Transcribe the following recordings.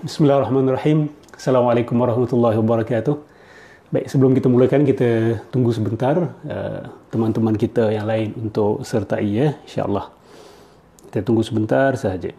Bismillahirrahmanirrahim. Assalamualaikum warahmatullahi wabarakatuh. Baik, sebelum kita mulakan, kita tunggu sebentar uh, teman-teman kita yang lain untuk sertai ya, insyaAllah. Kita tunggu sebentar sahaja.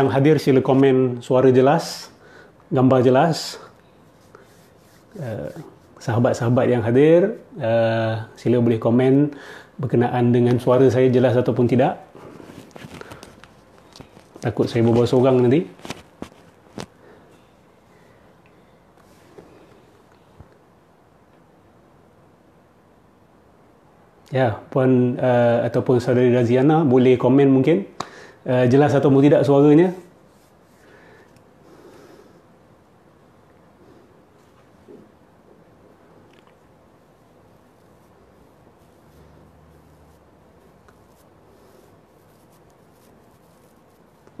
yang hadir sila komen suara jelas, gambar jelas. Uh, sahabat-sahabat yang hadir, uh, sila boleh komen berkenaan dengan suara saya jelas ataupun tidak. Takut saya berbual seorang nanti. Ya, puan uh, ataupun saudari Raziana boleh komen mungkin uh, jelas atau tidak suaranya.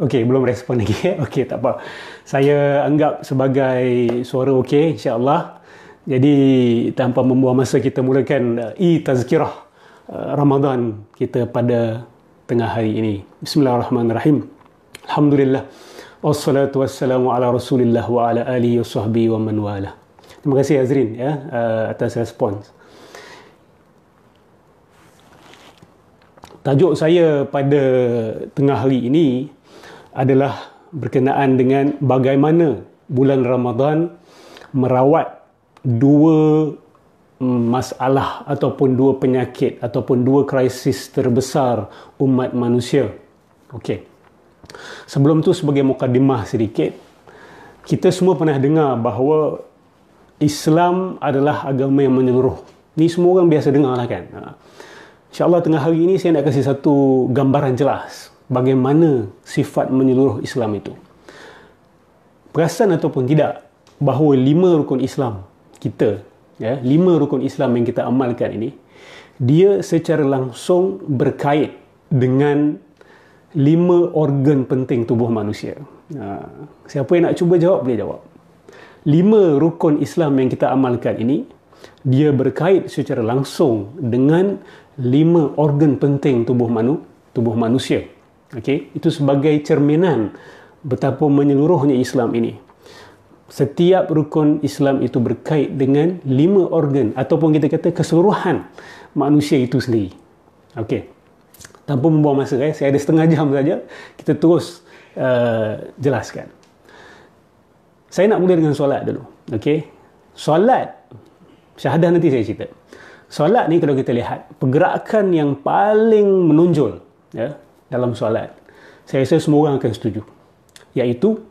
Okey, belum respon lagi. Okey, tak apa. Saya anggap sebagai suara okey, insya-Allah. Jadi, tanpa membuang masa kita mulakan eh, e-tazkirah eh, Ramadan kita pada tengah hari ini. Bismillahirrahmanirrahim. Alhamdulillah. Wassalatu wassalamu ala rasulillah wa ala alihi wa sahbihi wa man wala. Terima kasih Azrin ya, eh, atas respons. Tajuk saya pada tengah hari ini adalah berkenaan dengan bagaimana bulan Ramadan merawat dua Mm, masalah ataupun dua penyakit ataupun dua krisis terbesar umat manusia. Okey. Sebelum tu sebagai mukadimah sedikit, kita semua pernah dengar bahawa Islam adalah agama yang menyeluruh. Ni semua orang biasa dengar lah kan. Ha. InsyaAllah tengah hari ini saya nak kasih satu gambaran jelas bagaimana sifat menyeluruh Islam itu. Perasan ataupun tidak bahawa lima rukun Islam kita ya, lima rukun Islam yang kita amalkan ini, dia secara langsung berkait dengan lima organ penting tubuh manusia. Ha, siapa yang nak cuba jawab, boleh jawab. Lima rukun Islam yang kita amalkan ini, dia berkait secara langsung dengan lima organ penting tubuh manu, tubuh manusia. Okey, itu sebagai cerminan betapa menyeluruhnya Islam ini setiap rukun Islam itu berkait dengan lima organ ataupun kita kata keseluruhan manusia itu sendiri. Okey. Tanpa membuang masa eh saya ada setengah jam saja kita terus uh, jelaskan. Saya nak mula dengan solat dulu. Okey. Solat syahadah nanti saya cerita. Solat ni kalau kita lihat pergerakan yang paling menonjol ya dalam solat. Saya rasa semua orang akan setuju. yaitu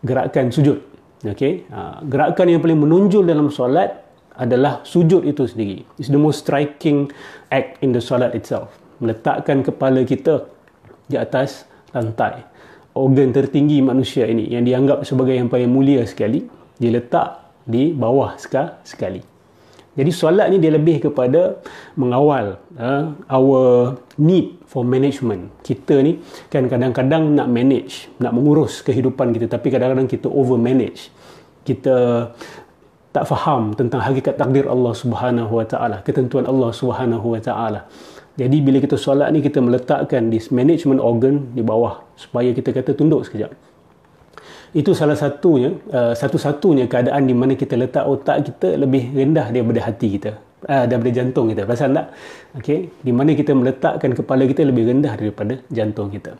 gerakan sujud. Okay, ah, gerakan yang paling menonjol dalam solat adalah sujud itu sendiri. It's the most striking act in the solat itself. Meletakkan kepala kita di atas lantai. Organ tertinggi manusia ini yang dianggap sebagai yang paling mulia sekali, diletak di bawah sekali. Jadi solat ni dia lebih kepada mengawal uh, our need for management. Kita ni kan kadang-kadang nak manage, nak mengurus kehidupan kita tapi kadang-kadang kita over manage kita tak faham tentang hakikat takdir Allah Subhanahu Wa Taala, ketentuan Allah Subhanahu Wa Taala. Jadi bila kita solat ni kita meletakkan di management organ di bawah supaya kita kata tunduk sekejap. Itu salah satunya uh, satu-satunya keadaan di mana kita letak otak kita lebih rendah daripada hati kita ah daripada jantung kita. Pasal tak? Okay, di mana kita meletakkan kepala kita lebih rendah daripada jantung kita.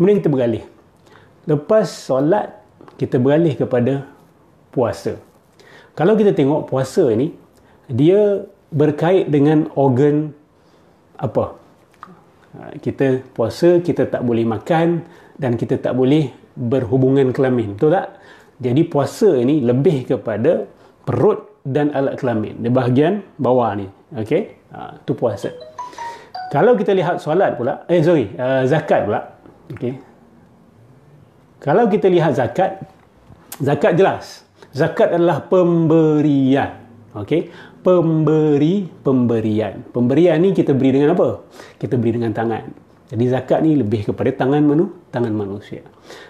Kemudian kita beralih. Lepas solat kita beralih kepada puasa. Kalau kita tengok puasa ni, dia berkait dengan organ apa? Ha, kita puasa, kita tak boleh makan dan kita tak boleh berhubungan kelamin. Betul tak? Jadi puasa ini lebih kepada perut dan alat kelamin. Di bahagian bawah ni. Okey? Ha, tu puasa. Kalau kita lihat solat pula, eh sorry, uh, zakat pula. Okey. Kalau kita lihat zakat, zakat jelas. Zakat adalah pemberian. Okey, pemberi pemberian. Pemberian ni kita beri dengan apa? Kita beri dengan tangan. Jadi zakat ni lebih kepada tangan manu, tangan manusia.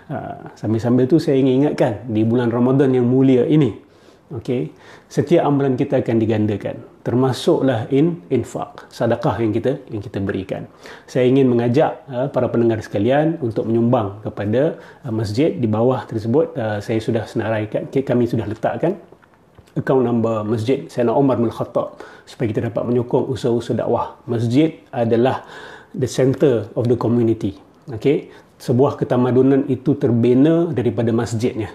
Ah, sambil-sambil tu saya ingin ingatkan di bulan Ramadan yang mulia ini, Okey. Setiap amalan kita akan digandakan. Termasuklah in infak, sedekah yang kita yang kita berikan. Saya ingin mengajak uh, para pendengar sekalian untuk menyumbang kepada uh, masjid di bawah tersebut. Uh, saya sudah senaraikan kami sudah letakkan akaun number masjid Sayyidina Umar bin Khattab supaya kita dapat menyokong usaha-usaha dakwah. Masjid adalah the center of the community. Okey. Sebuah ketamadunan itu terbina daripada masjidnya.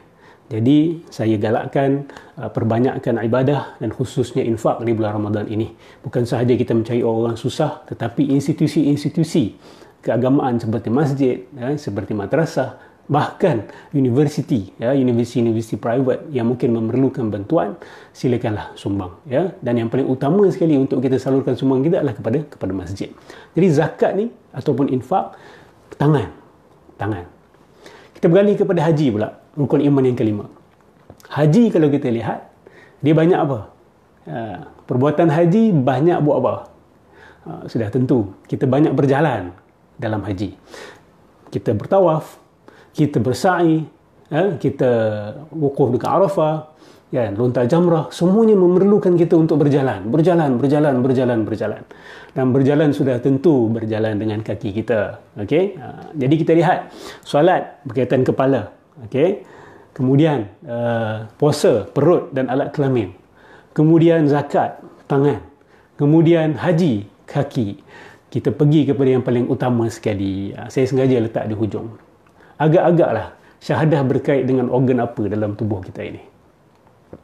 Jadi saya galakkan uh, perbanyakkan ibadah dan khususnya infak di bulan Ramadan ini. Bukan sahaja kita mencari orang susah tetapi institusi-institusi keagamaan seperti masjid, ya, seperti madrasah, bahkan universiti, ya, universiti-universiti private yang mungkin memerlukan bantuan, silakanlah sumbang. Ya. Dan yang paling utama sekali untuk kita salurkan sumbang kita adalah kepada kepada masjid. Jadi zakat ni ataupun infak, tangan. Tangan. Kita beralih kepada haji pula rukun iman yang kelima. Haji kalau kita lihat, dia banyak apa? Ah, perbuatan haji banyak buat apa? Ah, sudah tentu, kita banyak berjalan dalam haji. Kita bertawaf, kita bersa'i, ah, kita wukuf dekat Arafah, ya, lontar jamrah, semuanya memerlukan kita untuk berjalan. Berjalan, berjalan, berjalan, berjalan. Dan berjalan sudah tentu berjalan dengan kaki kita. Okay? Jadi kita lihat, solat berkaitan kepala, okey kemudian uh, puasa perut dan alat kelamin kemudian zakat tangan kemudian haji kaki kita pergi kepada yang paling utama sekali ah, saya sengaja letak di hujung agak-agaklah syahadah berkait dengan organ apa dalam tubuh kita ini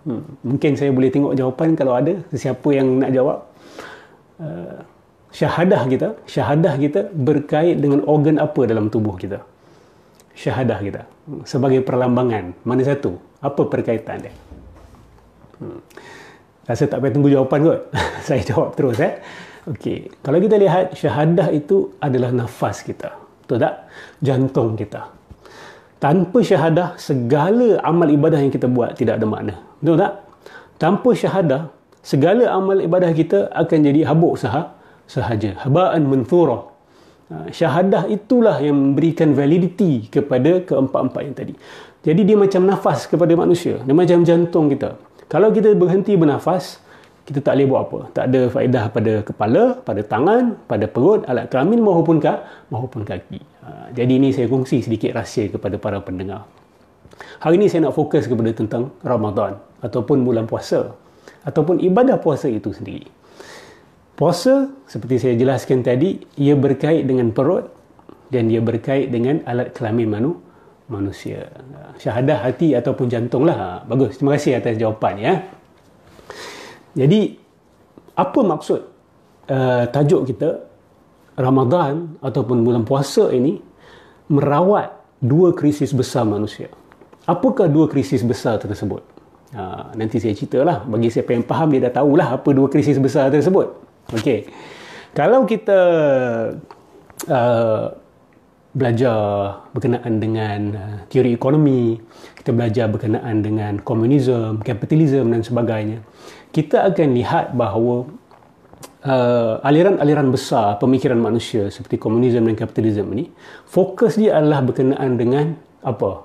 hmm. mungkin saya boleh tengok jawapan kalau ada siapa yang nak jawab uh, syahadah kita syahadah kita berkait dengan organ apa dalam tubuh kita syahadah kita sebagai perlambangan mana satu apa perkaitan dia hmm. rasa tak payah tunggu jawapan kot saya jawab terus eh okey kalau kita lihat syahadah itu adalah nafas kita betul tak jantung kita tanpa syahadah segala amal ibadah yang kita buat tidak ada makna betul tak tanpa syahadah segala amal ibadah kita akan jadi habuk sahaja, sahaja habaan munthura Ha, syahadah itulah yang memberikan validity kepada keempat-empat yang tadi. Jadi dia macam nafas kepada manusia. Dia macam jantung kita. Kalau kita berhenti bernafas, kita tak boleh buat apa. Tak ada faedah pada kepala, pada tangan, pada perut, alat kelamin maupun kak, maupun kaki. Ha, jadi ini saya kongsi sedikit rahsia kepada para pendengar. Hari ini saya nak fokus kepada tentang Ramadan ataupun bulan puasa ataupun ibadah puasa itu sendiri. Puasa seperti saya jelaskan tadi, ia berkait dengan perut dan ia berkait dengan alat kelamin manu, manusia. Syahadah hati ataupun jantung lah. Bagus. Terima kasih atas jawapan ya. Jadi, apa maksud uh, tajuk kita Ramadan ataupun bulan puasa ini merawat dua krisis besar manusia? Apakah dua krisis besar tersebut? Uh, nanti saya ceritalah. Bagi siapa yang faham, dia dah tahulah apa dua krisis besar tersebut. Okey. Kalau kita uh, belajar berkenaan dengan uh, teori ekonomi, kita belajar berkenaan dengan komunisme, kapitalisme dan sebagainya, kita akan lihat bahawa uh, aliran-aliran besar pemikiran manusia seperti komunisme dan kapitalisme ini fokus dia adalah berkenaan dengan apa?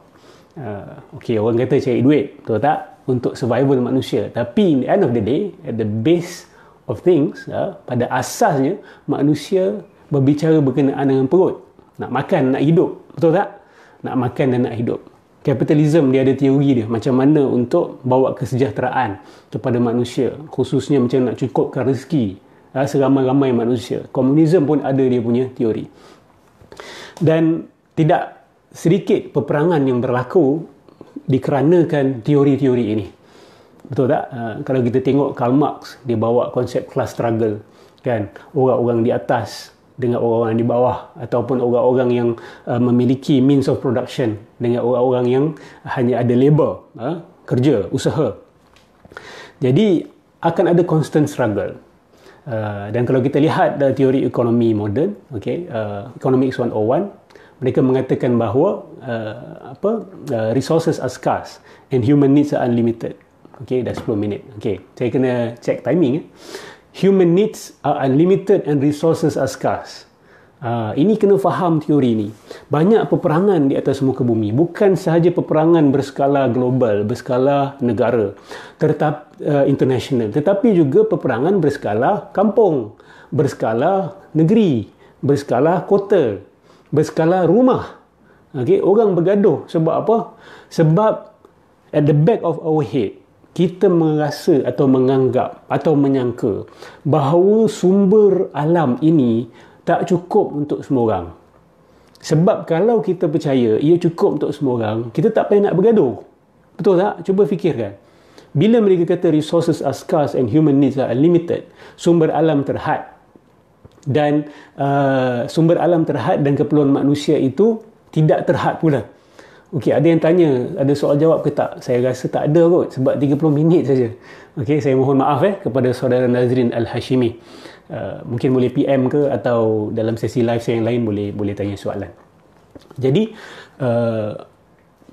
Uh, okay, orang kata cari duit, betul tak? Untuk survival manusia. Tapi in the end of the day, at the base of things uh, pada asasnya manusia berbicara berkenaan dengan perut nak makan nak hidup betul tak nak makan dan nak hidup kapitalisme dia ada teori dia macam mana untuk bawa kesejahteraan kepada manusia khususnya macam nak cukupkan rezeki uh, seramai-ramai manusia komunisme pun ada dia punya teori dan tidak sedikit peperangan yang berlaku dikarenakan teori-teori ini Betul tak? Uh, kalau kita tengok Karl Marx, dia bawa konsep class struggle. Kan? Orang-orang di atas dengan orang-orang di bawah ataupun orang-orang yang uh, memiliki means of production dengan orang-orang yang hanya ada labor, uh, kerja, usaha. Jadi, akan ada constant struggle. Uh, dan kalau kita lihat dalam teori ekonomi moden, okay, uh, Economics 101, mereka mengatakan bahawa uh, apa, uh, resources are scarce and human needs are unlimited. Okay, dah 10 minit. Okay, saya kena check timing. Eh. Human needs are unlimited and resources are scarce. Uh, ini kena faham teori ini. Banyak peperangan di atas muka bumi. Bukan sahaja peperangan berskala global, berskala negara, tetap uh, eh, international. Tetapi juga peperangan berskala kampung, berskala negeri, berskala kota, berskala rumah. Okay, orang bergaduh sebab apa? Sebab at the back of our head, kita merasa atau menganggap atau menyangka bahawa sumber alam ini tak cukup untuk semua orang. Sebab kalau kita percaya ia cukup untuk semua orang, kita tak payah nak bergaduh. Betul tak? Cuba fikirkan. Bila mereka kata resources are scarce and human needs are limited, sumber alam terhad dan uh, sumber alam terhad dan keperluan manusia itu tidak terhad pula. Okey, ada yang tanya, ada soal jawab ke tak? Saya rasa tak ada kot sebab 30 minit saja. Okey, saya mohon maaf eh kepada saudara Nazrin Al-Hashimi. Uh, mungkin boleh PM ke atau dalam sesi live saya yang lain boleh boleh tanya soalan. Jadi, uh,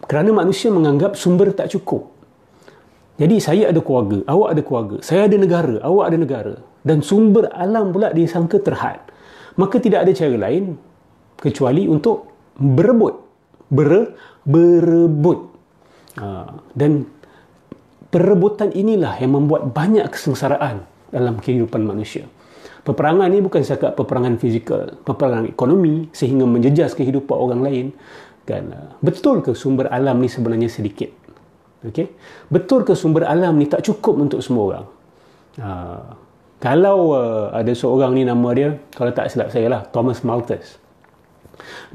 kerana manusia menganggap sumber tak cukup. Jadi saya ada keluarga, awak ada keluarga, saya ada negara, awak ada negara dan sumber alam pula disangka terhad. Maka tidak ada cara lain kecuali untuk berebut, ber berebut. Ha, dan perebutan inilah yang membuat banyak kesengsaraan dalam kehidupan manusia. Peperangan ini bukan sekadar peperangan fizikal, peperangan ekonomi sehingga menjejas kehidupan orang lain. Kan? Betul ke sumber alam ni sebenarnya sedikit? Okay? Betul ke sumber alam ni tak cukup untuk semua orang? Uh, kalau uh, ada seorang ni nama dia, kalau tak silap saya lah, Thomas Malthus.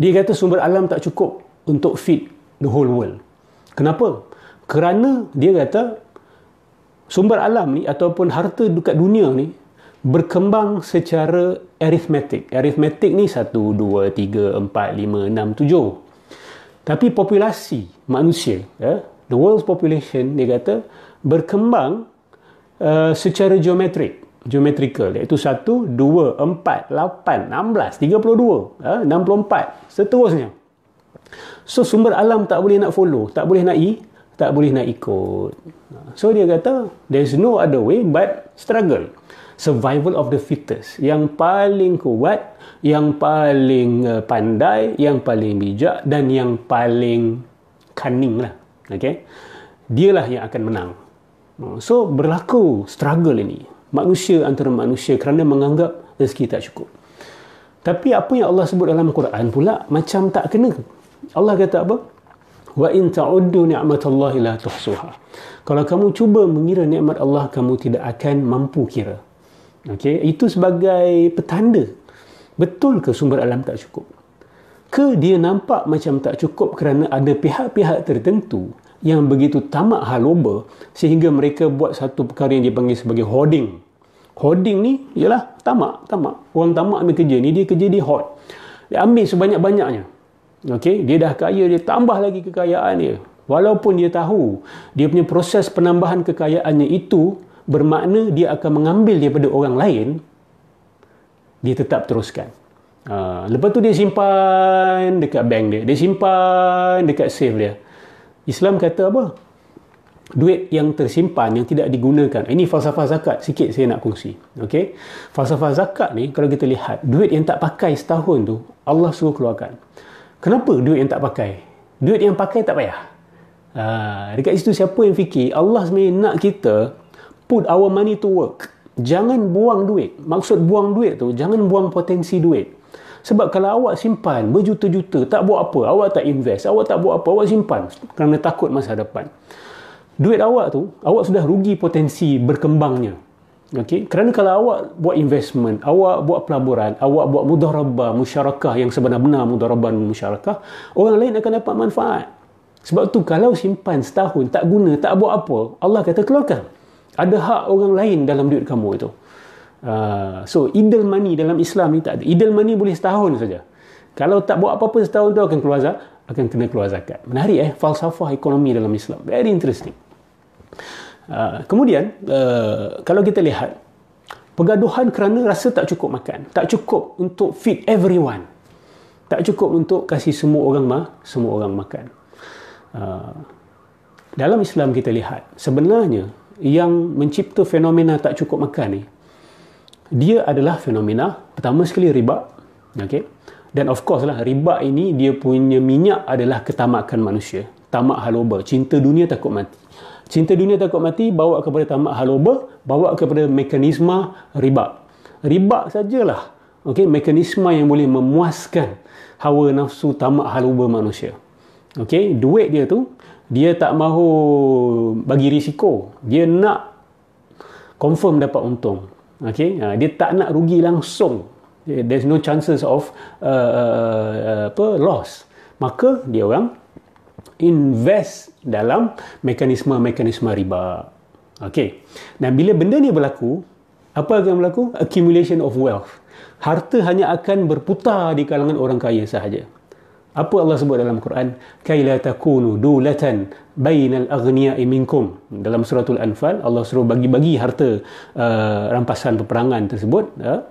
Dia kata sumber alam tak cukup untuk feed the whole world. Kenapa? Kerana dia kata sumber alam ni ataupun harta dekat dunia ni berkembang secara aritmetik. Aritmetik ni 1, 2, 3, 4, 5, 6, 7. Tapi populasi manusia, eh, the world population, dia kata berkembang uh, secara geometrik. Geometrical, iaitu 1, 2, 4, 8, 16, 32, eh, 64, seterusnya. So sumber alam tak boleh nak follow, tak boleh nak i, tak boleh nak ikut. So dia kata there's no other way but struggle. Survival of the fittest. Yang paling kuat, yang paling eh, pandai, yang paling bijak dan yang paling cunning lah. Okay? Dialah yang akan menang. So berlaku struggle ini. Manusia antara manusia kerana menganggap rezeki tak cukup. Tapi apa yang Allah sebut dalam Al Quran pula macam tak kena Allah kata apa? Wa in ta'uddu ni'matallahi la tuhsuha. Kalau kamu cuba mengira nikmat Allah, kamu tidak akan mampu kira. Okey, itu sebagai petanda. Betul ke sumber alam tak cukup? Ke dia nampak macam tak cukup kerana ada pihak-pihak tertentu yang begitu tamak haloba sehingga mereka buat satu perkara yang dipanggil sebagai hoarding. Hoarding ni ialah tamak, tamak. Orang tamak ambil kerja ni, dia kerja di hoard. Dia ambil sebanyak-banyaknya. Okay, dia dah kaya, dia tambah lagi kekayaan dia. Walaupun dia tahu dia punya proses penambahan kekayaannya itu bermakna dia akan mengambil daripada orang lain, dia tetap teruskan. Uh, lepas tu dia simpan dekat bank dia, dia simpan dekat safe dia. Islam kata apa? Duit yang tersimpan yang tidak digunakan. Ini falsafah zakat sikit saya nak kongsi. okay? Falsafah zakat ni kalau kita lihat duit yang tak pakai setahun tu Allah suruh keluarkan. Kenapa duit yang tak pakai? Duit yang pakai tak payah. Uh, dekat situ siapa yang fikir Allah sebenarnya nak kita put our money to work. Jangan buang duit. Maksud buang duit tu, jangan buang potensi duit. Sebab kalau awak simpan berjuta-juta, tak buat apa, awak tak invest, awak tak buat apa, awak simpan kerana takut masa depan. Duit awak tu, awak sudah rugi potensi berkembangnya. Okey, kerana kalau awak buat investment, awak buat pelaburan, awak buat rabah musyarakah yang sebenar-benar mudharabah dan musyarakah, orang lain akan dapat manfaat. Sebab tu kalau simpan setahun, tak guna, tak buat apa, Allah kata keluarkan. Ada hak orang lain dalam duit kamu itu. Uh, so, idle money dalam Islam ni tak ada. Idle money boleh setahun saja. Kalau tak buat apa-apa setahun tu akan keluar zakat, akan kena keluar zakat. Menarik eh, falsafah ekonomi dalam Islam. Very interesting. Ah, kemudian ah, kalau kita lihat pergaduhan kerana rasa tak cukup makan, tak cukup untuk feed everyone. Tak cukup untuk kasih semua orang mah, semua orang makan. Ah, dalam Islam kita lihat sebenarnya yang mencipta fenomena tak cukup makan ni dia adalah fenomena pertama sekali riba, okay? Dan of course lah riba ini dia punya minyak adalah ketamakan manusia, tamak haloba, cinta dunia takut mati cinta dunia takut mati bawa kepada tamak haloba bawa kepada mekanisma riba riba sajalah okey mekanisma yang boleh memuaskan hawa nafsu tamak haloba manusia okey duit dia tu dia tak mahu bagi risiko dia nak confirm dapat untung okey ha, dia tak nak rugi langsung there's no chances of uh, uh, uh, apa loss maka dia orang invest dalam mekanisme-mekanisme riba. Okey. Dan bila benda ni berlaku, apa akan berlaku? Accumulation of wealth. Harta hanya akan berputar di kalangan orang kaya sahaja. Apa Allah sebut dalam Quran? Kaila takunu dulatan bainal aghniya'i minkum. Dalam surah Al-Anfal, Allah suruh bagi-bagi harta uh, rampasan peperangan tersebut. Uh,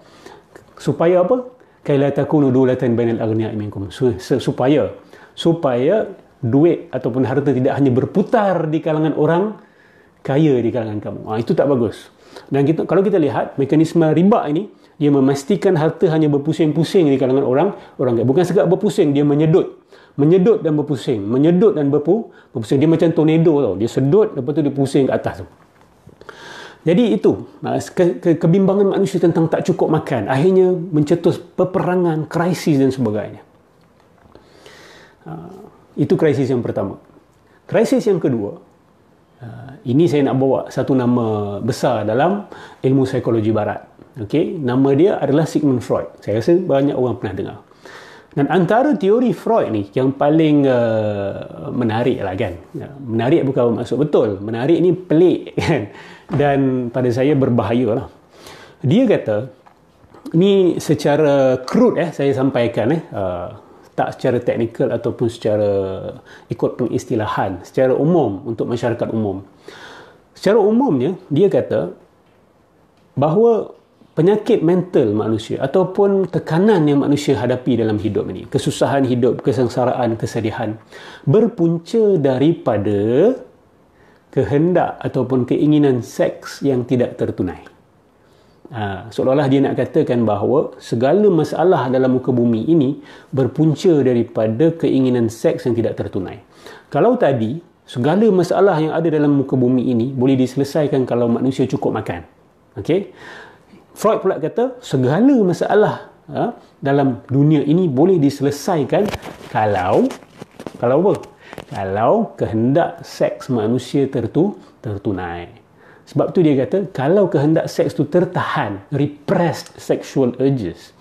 supaya apa? Kaila takunu dulatan bainal aghniya'i minkum. Supaya supaya duit ataupun harta tidak hanya berputar di kalangan orang kaya di kalangan kamu. Ha, itu tak bagus. Dan kita, kalau kita lihat mekanisme riba ini, dia memastikan harta hanya berpusing-pusing di kalangan orang orang kaya. Bukan sekadar berpusing, dia menyedut. Menyedut dan berpusing. Menyedut dan berpu, berpusing. Dia macam tornado tau. Dia sedut, lepas tu dia pusing ke atas tu. Jadi itu, ah, ke, ke, kebimbangan manusia tentang tak cukup makan. Akhirnya mencetus peperangan, krisis dan sebagainya. Uh, itu krisis yang pertama. Krisis yang kedua, uh, ini saya nak bawa satu nama besar dalam ilmu psikologi barat. Okey, nama dia adalah Sigmund Freud. Saya rasa banyak orang pernah dengar. Dan antara teori Freud ni yang paling uh, menarik lah kan. Ya, menarik bukan maksud betul. Menarik ni pelik kan. Dan pada saya berbahaya lah. Dia kata, ni secara crude eh, saya sampaikan eh, uh, tak secara teknikal ataupun secara ikut pengistilahan secara umum untuk masyarakat umum secara umumnya dia kata bahawa penyakit mental manusia ataupun tekanan yang manusia hadapi dalam hidup ini kesusahan hidup kesengsaraan kesedihan berpunca daripada kehendak ataupun keinginan seks yang tidak tertunai Ha, seolah-olah dia nak katakan bahawa segala masalah dalam muka bumi ini berpunca daripada keinginan seks yang tidak tertunai. Kalau tadi, segala masalah yang ada dalam muka bumi ini boleh diselesaikan kalau manusia cukup makan. Okay? Freud pula kata, segala masalah ha, dalam dunia ini boleh diselesaikan kalau kalau apa? Kalau kehendak seks manusia tertu, tertunai. Sebab tu dia kata kalau kehendak seks tu tertahan, repressed sexual urges,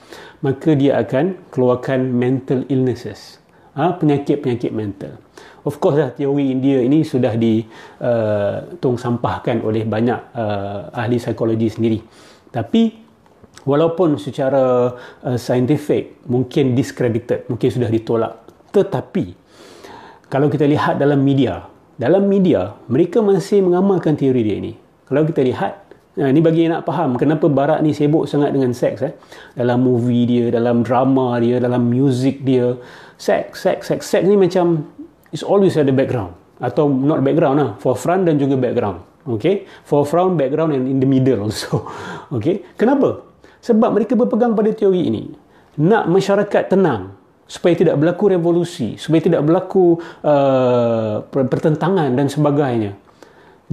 maka dia akan keluarkan mental illnesses, ha, penyakit-penyakit mental. Of course lah teori India ini sudah di uh, sampahkan oleh banyak uh, ahli psikologi sendiri. Tapi walaupun secara uh, scientific mungkin discredited, mungkin sudah ditolak, tetapi kalau kita lihat dalam media, dalam media mereka masih mengamalkan teori dia ini kalau kita lihat ini eh, bagi nak faham kenapa barat ni sibuk sangat dengan seks eh dalam movie dia dalam drama dia dalam music dia seks seks seks seks ni macam is always at the background atau not background lah forefront dan juga background okey forefront background and in the middle so okey kenapa sebab mereka berpegang pada teori ini nak masyarakat tenang supaya tidak berlaku revolusi supaya tidak berlaku uh, pertentangan dan sebagainya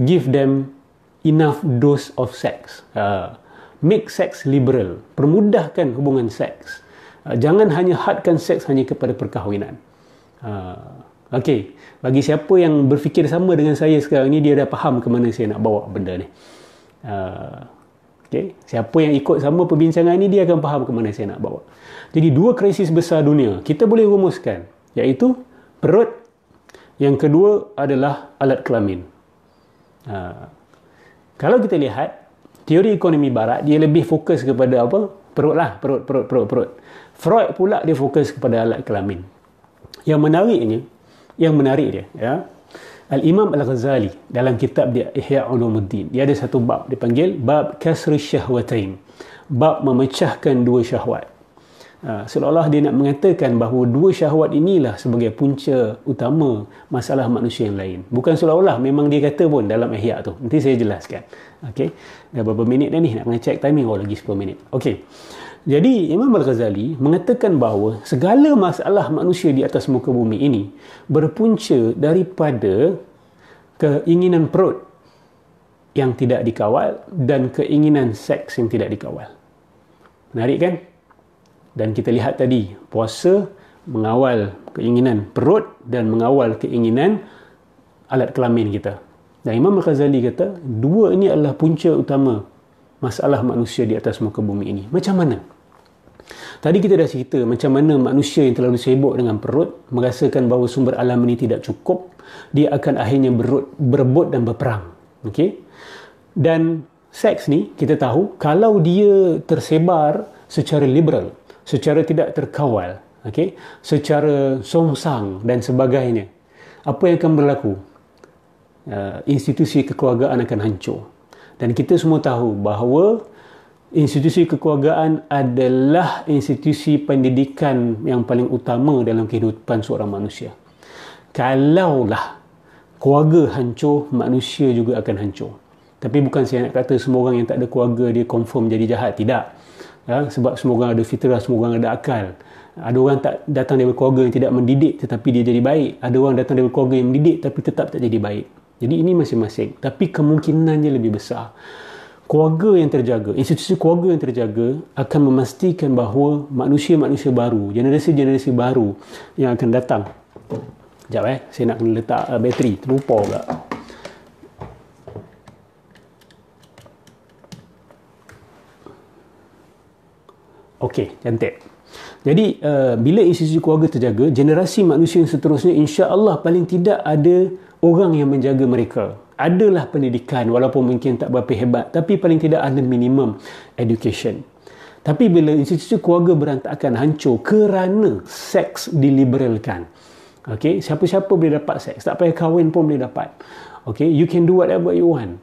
give them enough dose of sex. Uh, make sex liberal. Permudahkan hubungan seks. Uh, jangan hanya hadkan seks hanya kepada perkahwinan. Uh, Okey, bagi siapa yang berfikir sama dengan saya sekarang ni, dia dah faham ke mana saya nak bawa benda ni. Uh, Okey, siapa yang ikut sama perbincangan ni, dia akan faham ke mana saya nak bawa. Jadi, dua krisis besar dunia, kita boleh rumuskan. Iaitu, perut. Yang kedua adalah alat kelamin. Uh, kalau kita lihat teori ekonomi barat dia lebih fokus kepada apa perut lah perut perut perut perut Freud pula dia fokus kepada alat kelamin yang menarik menariknya yang menarik dia ya Al Imam Al Ghazali dalam kitab dia Ihya Ulumuddin dia ada satu bab dipanggil bab kasru syahwatain bab memecahkan dua syahwat Ha, seolah-olah dia nak mengatakan bahawa dua syahwat inilah sebagai punca utama masalah manusia yang lain. Bukan seolah-olah memang dia kata pun dalam ihya tu. Nanti saya jelaskan. Okey. Dah berapa minit dah ni nak mengecek timing oh lagi 10 minit. Okey. Jadi Imam Al-Ghazali mengatakan bahawa segala masalah manusia di atas muka bumi ini berpunca daripada keinginan perut yang tidak dikawal dan keinginan seks yang tidak dikawal. Menarik kan? dan kita lihat tadi puasa mengawal keinginan perut dan mengawal keinginan alat kelamin kita. Dan Imam Al-Ghazali kata, dua ini adalah punca utama masalah manusia di atas muka bumi ini. Macam mana? Tadi kita dah cerita macam mana manusia yang terlalu sibuk dengan perut merasakan bahawa sumber alam ini tidak cukup, dia akan akhirnya berut, berebut dan berperang. Okay? Dan seks ni kita tahu kalau dia tersebar secara liberal, secara tidak terkawal, okay, secara songsang dan sebagainya, apa yang akan berlaku? Uh, institusi kekeluargaan akan hancur. Dan kita semua tahu bahawa institusi kekeluargaan adalah institusi pendidikan yang paling utama dalam kehidupan seorang manusia. Kalaulah keluarga hancur, manusia juga akan hancur. Tapi bukan saya nak kata semua orang yang tak ada keluarga dia confirm jadi jahat. Tidak ya, sebab semua orang ada fitrah semua orang ada akal ada orang tak datang dari keluarga yang tidak mendidik tetapi dia jadi baik ada orang datang dari keluarga yang mendidik tapi tetap tak jadi baik jadi ini masing-masing tapi kemungkinannya lebih besar keluarga yang terjaga institusi keluarga yang terjaga akan memastikan bahawa manusia-manusia baru generasi-generasi baru yang akan datang sekejap eh saya nak letak uh, bateri terlupa pula Okey, cantik. Jadi uh, bila institusi keluarga terjaga, generasi manusia yang seterusnya insya-Allah paling tidak ada orang yang menjaga mereka. Adalah pendidikan walaupun mungkin tak berapa hebat, tapi paling tidak ada minimum education. Tapi bila institusi keluarga berantakan hancur kerana seks diliberalkan. Okey, siapa-siapa boleh dapat seks. Tak payah kahwin pun boleh dapat. Okey, you can do whatever you want.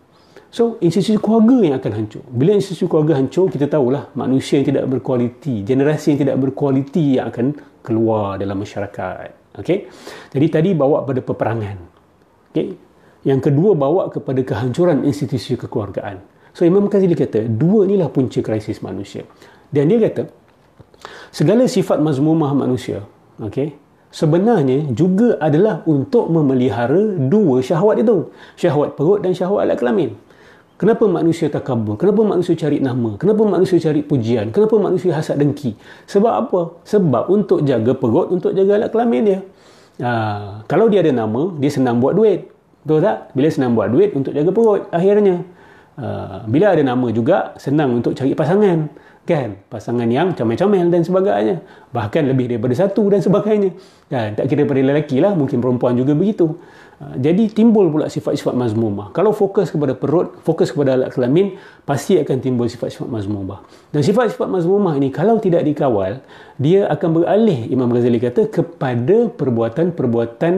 So, institusi keluarga yang akan hancur. Bila institusi keluarga hancur, kita tahulah manusia yang tidak berkualiti, generasi yang tidak berkualiti yang akan keluar dalam masyarakat. Okay? Jadi tadi bawa kepada peperangan. Okay? Yang kedua bawa kepada kehancuran institusi kekeluargaan. So Imam Ghazali kata, dua inilah punca krisis manusia. Dan dia kata, segala sifat mazmumah manusia, okay, sebenarnya juga adalah untuk memelihara dua syahwat itu. Syahwat perut dan syahwat alat kelamin. Kenapa manusia tak takabur? Kenapa manusia cari nama? Kenapa manusia cari pujian? Kenapa manusia hasad dengki? Sebab apa? Sebab untuk jaga perut, untuk jaga alat kelamin dia. Ha, kalau dia ada nama, dia senang buat duit. Betul tak? Bila senang buat duit, untuk jaga perut akhirnya. Ha, bila ada nama juga, senang untuk cari pasangan kan pasangan yang comel-comel dan sebagainya bahkan lebih daripada satu dan sebagainya kan tak kira pada lelaki lah mungkin perempuan juga begitu ha, jadi timbul pula sifat-sifat mazmumah kalau fokus kepada perut fokus kepada alat kelamin pasti akan timbul sifat-sifat mazmumah dan sifat-sifat mazmumah ini kalau tidak dikawal dia akan beralih Imam Ghazali kata kepada perbuatan-perbuatan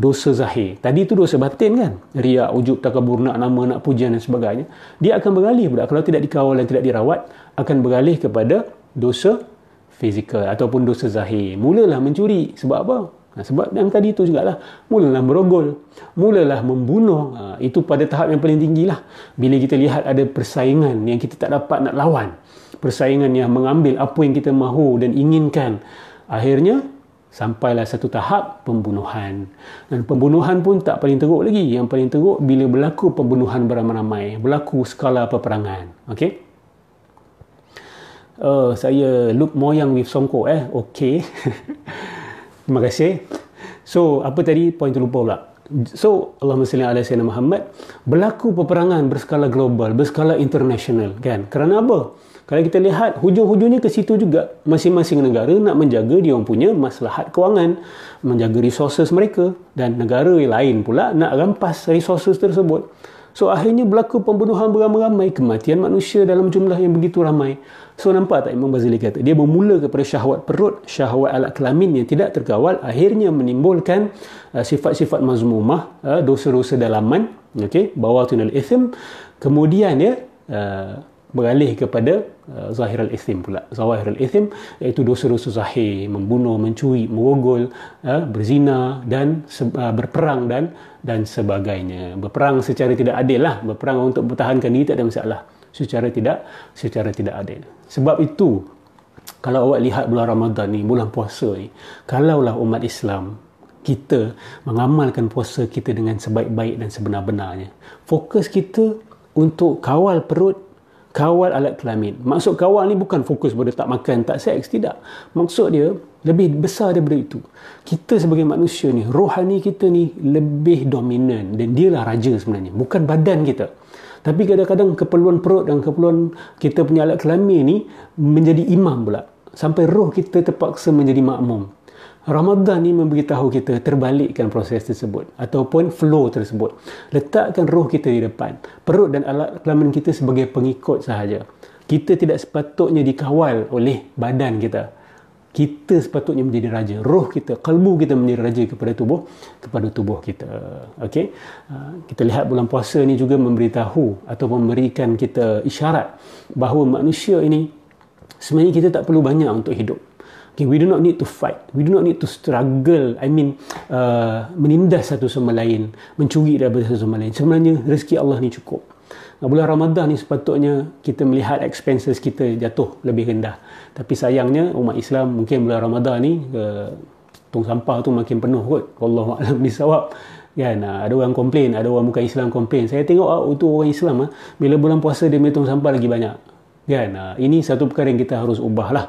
dosa zahir. Tadi itu dosa batin kan? Ria ujub, takabur, nak nama, nak pujian dan sebagainya. Dia akan beralih pula. Kalau tidak dikawal dan tidak dirawat, akan beralih kepada dosa fizikal ataupun dosa zahir. Mulalah mencuri. Sebab apa? Ha, sebab yang tadi itu juga lah. Mulalah merogol. Mulalah membunuh. Ha, itu pada tahap yang paling tinggi lah. Bila kita lihat ada persaingan yang kita tak dapat nak lawan. Persaingan yang mengambil apa yang kita mahu dan inginkan. Akhirnya, sampailah satu tahap pembunuhan dan pembunuhan pun tak paling teruk lagi yang paling teruk bila berlaku pembunuhan beramai-ramai berlaku skala peperangan okay? Oh, eh, saya look moyang with songko eh. Okay. Terima kasih. So, apa tadi? Point terlupa pula. So, Allahumma salli ala sayyidina Muhammad. Berlaku peperangan berskala global, berskala international. Kan? Kerana apa? Kalau kita lihat hujung-hujungnya ke situ juga masing-masing negara nak menjaga dia orang punya maslahat kewangan, menjaga resources mereka dan negara lain pula nak rampas resources tersebut. So akhirnya berlaku pembunuhan beramai-ramai, kematian manusia dalam jumlah yang begitu ramai. So nampak tak Imam Bazili kata, dia bermula kepada syahwat perut, syahwat alat kelamin yang tidak terkawal akhirnya menimbulkan uh, sifat-sifat mazmumah, uh, dosa-dosa dalaman, okey, bawah tunal ithm. Kemudian ya, uh, beralih kepada uh, zahir al-ithim pula. Zahir al-ithim iaitu dosa-dosa zahir, membunuh, mencuri, merogol, uh, berzina dan uh, berperang dan dan sebagainya. Berperang secara tidak adil lah. Berperang untuk pertahankan diri tak ada masalah. Secara tidak secara tidak adil. Sebab itu, kalau awak lihat bulan Ramadan ni, bulan puasa ni, kalaulah umat Islam kita mengamalkan puasa kita dengan sebaik-baik dan sebenar-benarnya. Fokus kita untuk kawal perut kawal alat kelamin. Maksud kawal ni bukan fokus pada tak makan, tak seks, tidak. Maksud dia lebih besar daripada itu. Kita sebagai manusia ni, rohani kita ni lebih dominan dan dialah raja sebenarnya, bukan badan kita. Tapi kadang-kadang keperluan perut dan keperluan kita punya alat kelamin ni menjadi imam pula. Sampai roh kita terpaksa menjadi makmum. Ramadhan ni memberitahu kita terbalikkan proses tersebut ataupun flow tersebut. Letakkan roh kita di depan. Perut dan alat kelamin kita sebagai pengikut sahaja. Kita tidak sepatutnya dikawal oleh badan kita. Kita sepatutnya menjadi raja. Roh kita, kalbu kita menjadi raja kepada tubuh kepada tubuh kita. okay ah, Kita lihat bulan puasa ni juga memberitahu atau memberikan kita isyarat bahawa manusia ini sebenarnya kita tak perlu banyak untuk hidup. Okay, we do not need to fight. We do not need to struggle. I mean, uh, menindas satu sama lain. Mencuri daripada satu sama lain. Sebenarnya, rezeki Allah ni cukup. Nah, bulan Ramadhan ni sepatutnya kita melihat expenses kita jatuh lebih rendah. Tapi sayangnya, umat Islam mungkin bulan Ramadhan ni, uh, tong sampah tu makin penuh kot. Wallahualam disawab. Kan, ada orang komplain, ada orang bukan Islam komplain. Saya tengok waktu ah, tu orang Islam ah, bila bulan puasa dia minta sampah lagi banyak kan uh, ini satu perkara yang kita harus ubah lah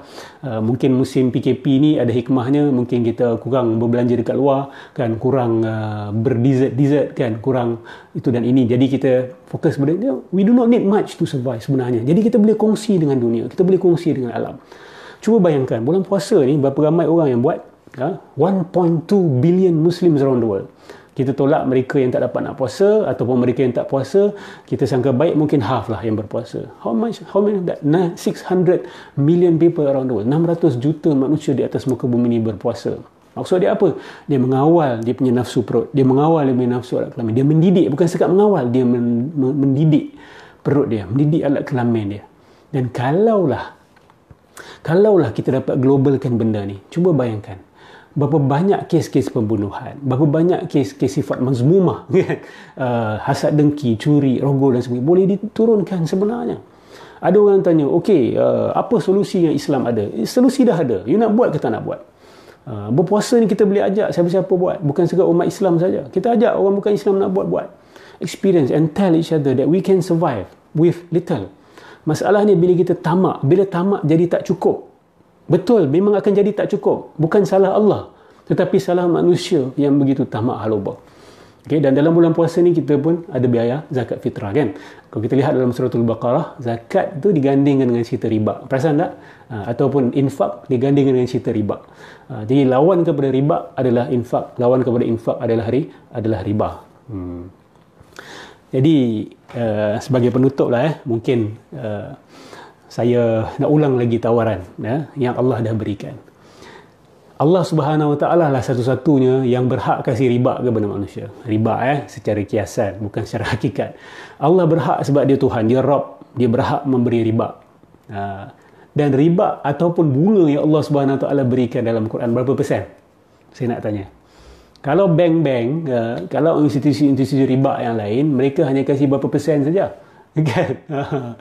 uh, ah, mungkin musim PKP ni ada hikmahnya mungkin kita kurang berbelanja dekat luar kan kurang uh, berdessert-dessert kan kurang itu dan ini jadi kita fokus pada we do not need much to survive sebenarnya jadi kita boleh kongsi dengan dunia kita boleh kongsi dengan alam cuba bayangkan bulan puasa ni berapa ramai orang yang buat uh, 1.2 billion Muslims around the world kita tolak mereka yang tak dapat nak puasa ataupun mereka yang tak puasa kita sangka baik mungkin half lah yang berpuasa how much how many of that 600 million people around the world 600 juta manusia di atas muka bumi ini berpuasa Maksud dia apa? Dia mengawal dia punya nafsu perut. Dia mengawal dia punya nafsu alat kelamin. Dia mendidik. Bukan sekat mengawal. Dia mendidik perut dia. Mendidik alat kelamin dia. Dan kalaulah, kalaulah kita dapat globalkan benda ni. Cuba bayangkan berapa banyak kes-kes pembunuhan, berapa banyak kes-kes sifat mazmumah, kan? uh, hasad dengki, curi, rogol dan sebagainya, boleh diturunkan sebenarnya. Ada orang tanya, okey, uh, apa solusi yang Islam ada? Eh, solusi dah ada. You nak buat ke tak nak buat? Uh, berpuasa ni kita boleh ajak siapa-siapa buat. Bukan sekadar umat Islam saja. Kita ajak orang bukan Islam nak buat-buat. Experience and tell each other that we can survive with little. Masalah ni bila kita tamak. Bila tamak jadi tak cukup. Betul, memang akan jadi tak cukup. Bukan salah Allah. Tetapi salah manusia yang begitu tamak halubah. Okay, dan dalam bulan puasa ni kita pun ada biaya zakat fitrah kan. Kalau kita lihat dalam suratul Baqarah, zakat tu digandingkan dengan cerita riba. Perasan tak? Ha, ataupun infak digandingkan dengan cerita riba. Ha, jadi lawan kepada riba adalah infak. Lawan kepada infak adalah hari adalah riba. Hmm. Jadi uh, sebagai penutup lah eh, mungkin uh, saya nak ulang lagi tawaran ya, yang Allah dah berikan. Allah Subhanahu Wa Taala lah satu-satunya yang berhak kasih riba kepada manusia. Riba eh secara kiasan bukan secara hakikat. Allah berhak sebab dia Tuhan, dia Rabb, dia berhak memberi riba. Ha. dan riba ataupun bunga yang Allah Subhanahu Wa Taala berikan dalam Quran berapa persen? Saya nak tanya. Kalau bank-bank, ha, kalau institusi-institusi riba yang lain, mereka hanya kasih berapa persen saja? kan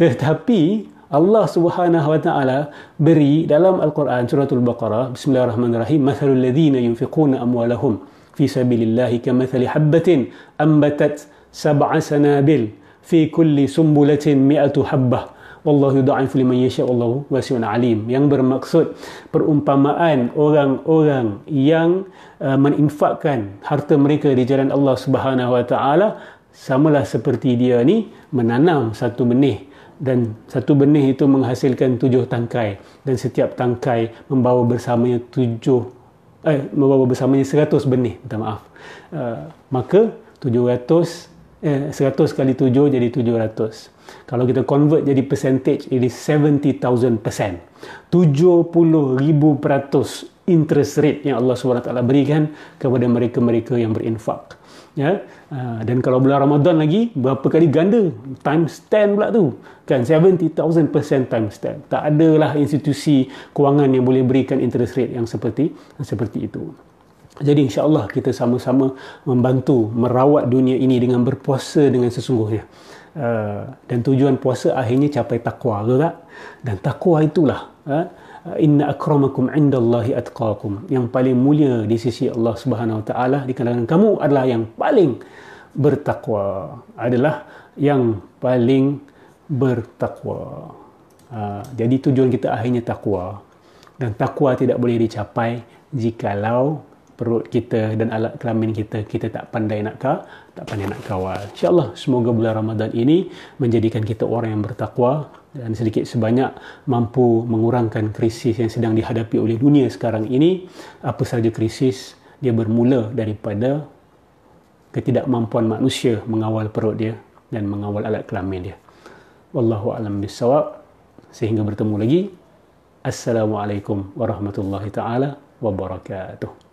tetapi Allah Subhanahu wa taala beri dalam al-Quran Surah Al baqarah bismillahirrahmanirrahim mathalul ladzina yunfiquna amwalahum fi sabilillahi kamathali habatin ambatat sab'a sanabil fi kulli sumbulatin mi'atu habbah wallahu yud'ifu liman yasha wallahu wasi'un alim yang bermaksud perumpamaan orang-orang yang uh, meninfakkan harta mereka di jalan Allah Subhanahu wa taala samalah seperti dia ni menanam satu benih dan satu benih itu menghasilkan tujuh tangkai dan setiap tangkai membawa bersamanya tujuh eh membawa bersamanya seratus benih minta maaf uh, maka tujuh ratus eh seratus kali tujuh jadi tujuh ratus kalau kita convert jadi percentage percent tujuh puluh ribu peratus interest rate yang Allah SWT berikan kepada mereka-mereka yang berinfak ya ah, dan kalau bulan Ramadan lagi berapa kali ganda times 10 pula tu kan 70,000% times 10 tak adalah institusi kewangan yang boleh berikan interest rate yang seperti seperti itu jadi insyaallah kita sama-sama membantu merawat dunia ini dengan berpuasa dengan sesungguhnya ah, dan tujuan puasa akhirnya capai takwa ke tak dan takwa itulah ah, inna akramakum indallahi atqakum yang paling mulia di sisi Allah Subhanahu wa taala di kalangan kamu adalah yang paling bertakwa adalah yang paling bertakwa uh, jadi tujuan kita akhirnya takwa dan takwa tidak boleh dicapai jikalau perut kita dan alat kelamin kita kita tak pandai nak ka, tak pandai nak kawal. Insya-Allah semoga bulan Ramadan ini menjadikan kita orang yang bertakwa dan sedikit sebanyak mampu mengurangkan krisis yang sedang dihadapi oleh dunia sekarang ini. Apa sahaja krisis dia bermula daripada ketidakmampuan manusia mengawal perut dia dan mengawal alat kelamin dia. Wallahu a'lam bissawab. Sehingga bertemu lagi. Assalamualaikum warahmatullahi taala wabarakatuh.